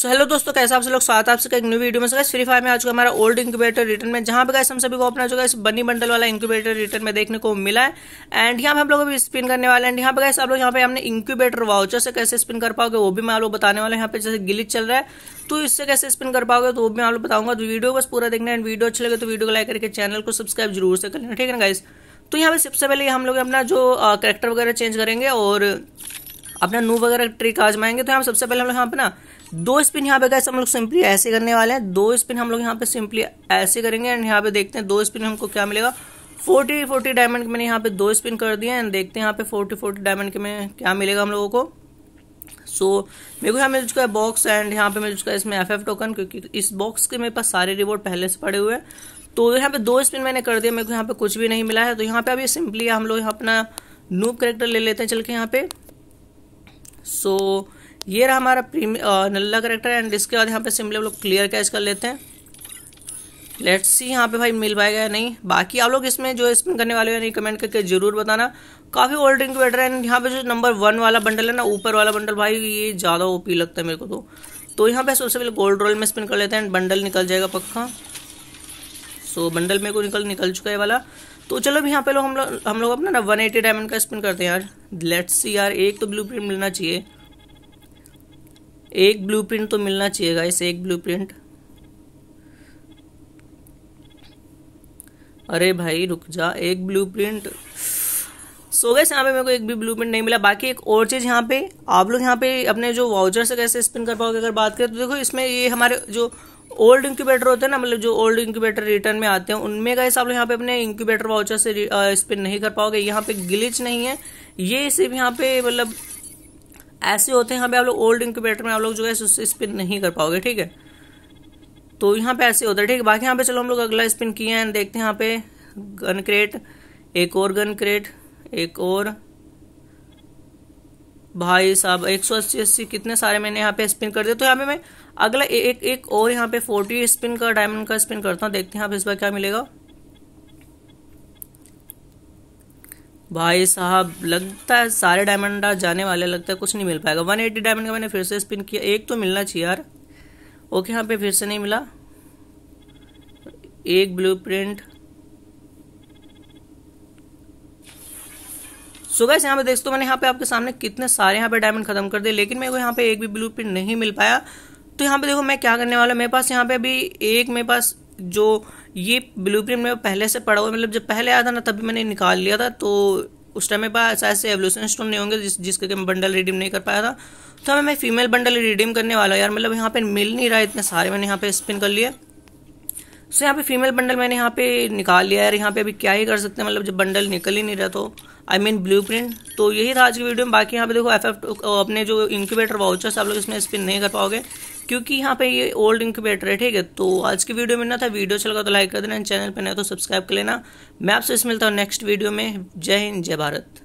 so hello दोस्तों कैसे आप सब लोग स्वागत है आपसे एक न्यू वीडियो में सर फ्री फायर में आज का हमारा ओल्ड इंक्यूबेटर रिटर्न में जहां पे गए हम सभी को अपना जो है बनी बंडल वाला इंक्यूबेटर रिटर्न में देखने को मिला है एंड यहाँ पे हम लोग अभी स्पिन करने वाले हैं यहाँ पे गए आप लोग यहाँ पे हमने इंक्यूबेटर वाउचर से कैसे स्पिन कर पाओगे वो भी मैं आप लोग बताने वाला यहाँ पे जैसे गिलिच चल रहा है तो इससे कैसे स्पिन कर पाओगे तो वो भी मैं आप लोग बताऊंगा तो वीडियो बस पूरा देखना एंड वीडियो अच्छी लगे तो वीडियो को लाइक करके चैनल को सब्सक्राइब जरूर से कर लेना ठीक है ना गाइस तो यहाँ पे सबसे पहले हम लोग अपना जो करेक्टर वगैरह चेंज करेंगे और अपना नू वगैरह ट्रिक आजमाएंगे तो यहाँ सबसे पहले हम लोग यहाँ पे ना दो स्पिन यहाँ पे गए हम लोग सिंपली ऐसे करने वाले हैं दो स्पिन हम लोग यहाँ पे सिंपली ऐसे करेंगे एंड यहाँ पे देखते हैं दो स्पिन हमको क्या मिलेगा फोर्टी फोर्टी डायमंड मैंने यहाँ पे दो स्पिन कर दिए एंड देखते हैं यहाँ पे फोर्टी फोर्टी डायमंड के में क्या मिलेगा हम लोगों को सो so, मेरे को यहाँ मिल चुका है बॉक्स एंड यहाँ पे मिल चुका है इसमें एफ एफ टोकन क्योंकि इस बॉक्स के मेरे पास सारे रिवॉर्ड पहले से पड़े हुए हैं तो यहाँ पे दो स्पिन मैंने कर दिया मेरे को यहाँ पे कुछ भी नहीं मिला है तो यहाँ पे अभी सिंपली हम लोग यहाँ अपना नूब करेक्टर ले लेते हैं चल के यहाँ पे सो so, ये रहा हमारा प्रीम नल्ला करेक्टर एंड इसके बाद यहाँ पे सिम्बल हम लोग क्लियर कैश कर लेते हैं लेट्स सी यहाँ पे भाई मिल पाएगा या नहीं बाकी आप लोग इसमें जो स्पिन करने वाले हैं नहीं कमेंट करके जरूर बताना काफ़ी ओल्ड ड्रिंक वेटर है यहाँ पे जो नंबर वन वाला बंडल है ना ऊपर वाला बंडल भाई ये ज़्यादा ओपी लगता है मेरे को तो तो यहाँ पे सबसे पहले गोल्ड रोल में स्पिन कर लेते हैं बंडल निकल जाएगा पक्का सो बंडल मेरे को निकल निकल चुका है वाला तो चलो अभी यहाँ पे लोग हम लोग हम लोग अपना ना वन एटी डायमंड का स्पिन करते हैं यार लेट्स सी यार एक तो ब्लू प्रिंट मिलना चाहिए एक ब्लू प्रिंट तो मिलना चाहिए गाइस एक ब्लू प्रिंट अरे भाई रुक जा एक ब्लू प्रिंट सो गैस यहाँ पे मेरे को एक भी ब्लू नहीं मिला बाकी एक और चीज़ यहाँ पे आप लोग यहाँ पे अपने जो वाउचर से कैसे स्पिन कर पाओगे अगर बात करें तो देखो इसमें ये हमारे जो ओल्ड इंक्यूबेटर होते हैं ना मतलब जो ओल्ड इंक्यूबेटर रिटर्न में आते हैं उनमें का आप लोग यहाँ पे अपने इंक्यूबेटर वाउचर से स्पिन नहीं कर पाओगे यहाँ पे गिलिच नहीं है ये सिर्फ यहाँ पे मतलब ऐसे होते हैं यहाँ पे आप लोग ओल्ड इंक्यूबेटर में आप लोग जो है उससे स्पिन नहीं कर पाओगे ठीक है तो यहाँ पे ऐसे होता है ठीक है बाकी यहाँ पे चलो हम लोग अगला स्पिन किए हैं देखते हैं यहाँ पे गन क्रेट एक और गन क्रेट एक और भाई साहब एक सौ अस्सी अस्सी कितने सारे मैंने यहाँ पे स्पिन कर दिया तो यहाँ पे मैं अगला एक एक और यहाँ पे फोर्टी स्पिन का डायमंड का स्पिन करता हूँ देखते हैं आप इस बार क्या मिलेगा भाई साहब लगता है सारे डायमंड जाने वाले लगता है कुछ नहीं मिल पाएगा वन एटी डायमंड का मैंने फिर से स्पिन किया एक तो मिलना चाहिए यार ओके यहाँ पे फिर से नहीं मिला एक ब्लू प्रिंट सो गैस यहाँ पे देखो तो मैंने यहाँ पे आपके सामने कितने सारे यहाँ पे डायमंड खत्म कर दिए लेकिन मेरे को यहाँ पे एक भी ब्लू नहीं मिल पाया तो यहाँ पे देखो मैं क्या करने वाला मेरे पास यहाँ पे अभी एक मेरे पास जो ये ब्लू प्रिंट मेरे पहले से पड़ा हुआ मतलब जब पहले आया था ना तभी मैंने निकाल लिया था तो उस टाइम मेरे पास ऐसे एवोल्यूशन स्टोन नहीं होंगे जिस जिसके मैं बंडल रिडीम नहीं कर पाया था तो हमें मैं फीमेल बंडल रिडीम करने वाला यार मतलब यहाँ पे मिल नहीं रहा इतने सारे मैंने यहाँ पे स्पिन कर लिया सो so, यहाँ पे फीमेल बंडल मैंने यहाँ पे निकाल लिया है यहाँ पे अभी क्या ही कर सकते हैं मतलब जब बंडल निकल ही नहीं रहा तो आई मीन ब्लू प्रिंट तो यही था आज की वीडियो में बाकी यहाँ पे देखो एफ अपने जो इंक्यूबेटर वाउचर्स आप लोग इसमें स्पिन नहीं कर पाओगे क्योंकि यहाँ पे ये ओल्ड इंक्यूबेटर है ठीक है तो आज की वीडियो में ना था वीडियो चल गया तो लाइक कर देना चैनल पर नहीं तो सब्सक्राइब कर लेना मैं आपसे इस मिलता हूँ नेक्स्ट वीडियो में जय हिंद जय भारत